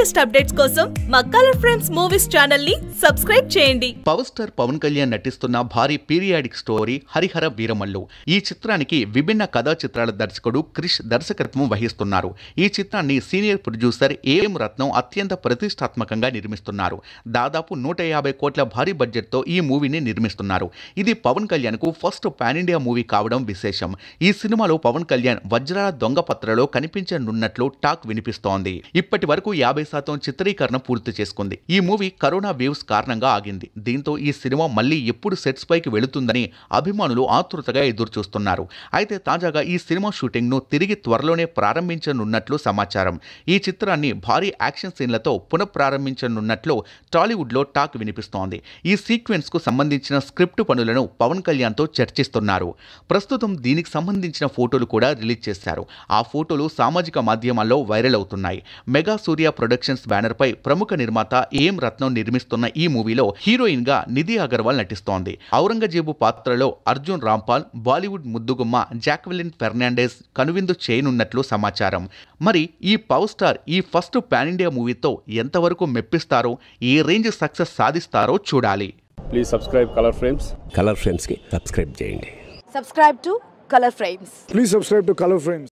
latest updates కోసం మా colour friends movies channel ని సబ్స్క్రైబ్ చేయండి పవర్ స్టార్ పవన్ కళ్యాణ్ నటిస్తున్న భారీ పీరియాడిక్ స్టోరీ హరిహర వీరమల్లు ఈ చిత్రానికి విభిన్న కథా చిత్రాల దర్శకుడు క్రిష్ దర్శకత్వం వహిస్తున్నారు ఈ చిత్రాన్ని సీనియర్ ప్రొడ్యూసర్ ఏఎం రత్నం అత్యంత ప్రతిష్టాత్మకంగా నిర్మిస్తున్నారు దాదాపు నూట యాభై కోట్ల భారీ బడ్జెట్ తో ఈ మూవీని నిర్మిస్తున్నారు ఇది పవన్ కు ఫస్ట్ పాన్ ఇండియా మూవీ కావడం విశేషం ఈ సినిమాలో పవన్ కళ్యాణ్ వజ్రాల దొంగ పత్రలో కనిపించనున్నట్లు టాక్ వినిపిస్తోంది ఇప్పటి వరకు యాభై శాతం చిత్రీకరణ పూర్తి చేసుకుంది ఈ మూవీ కరోనా వేవ్స్ కారణంగా ఆగింది దీంతో ఈ సినిమా మళ్ళీ ఎప్పుడు సెట్స్ పైకి వెళుతుందని అభిమానులు ఆతృతగా ఎదురుచూస్తున్నారు అయితే తాజాగా ఈ సినిమా షూటింగ్ను తిరిగి త్వరలోనే ప్రారంభించనున్నట్లు సమాచారం ఈ చిత్రాన్ని భారీ యాక్షన్ సీన్లతో పునఃప్రారంభించనున్నట్లు టాలీవుడ్లో టాక్ వినిపిస్తోంది ఈ సీక్వెన్స్కు సంబంధించిన స్క్రిప్ట్ పనులను పవన్ కళ్యాణ్ తో చర్చిస్తున్నారు ప్రస్తుతం దీనికి సంబంధించిన ఫోటోలు కూడా రిలీజ్ చేశారు ఆ ఫోటోలు సామాజిక మాధ్యమాల్లో వైరల్ అవుతున్నాయి mega Surya production productions banner పై ప్రముఖ నిర్మాత ఏం రత్నం నిర్మిస్తున్న ఈ మూవీలో హీరోయిన్ గా నిధి అగర్వాల్ నటిస్తోంది ఔరంగజేబు పాత్రలో అర్జున్ రాంపాల్ బాలీవుడ్ ముద్దుగుమ్మ జాక్వెలిన్ ఫెర్నాండెస్ కనువిందు చేయనున్నట్లు సమాచారం మరి ఈ పవర్ స్టార్ ఈ ఫస్ట్ పాన్ ఇండియా మూవీతో ఎంతవరకు మెప్పిస్తారో ఏ రేంజ్ సక్సెస్ సాధిస్తారో చూడాలి please subscribe colour frames colour frames కి సబ్స్క్రైబ్ చేయండి subscribe to colour frames please subscribe to colour frames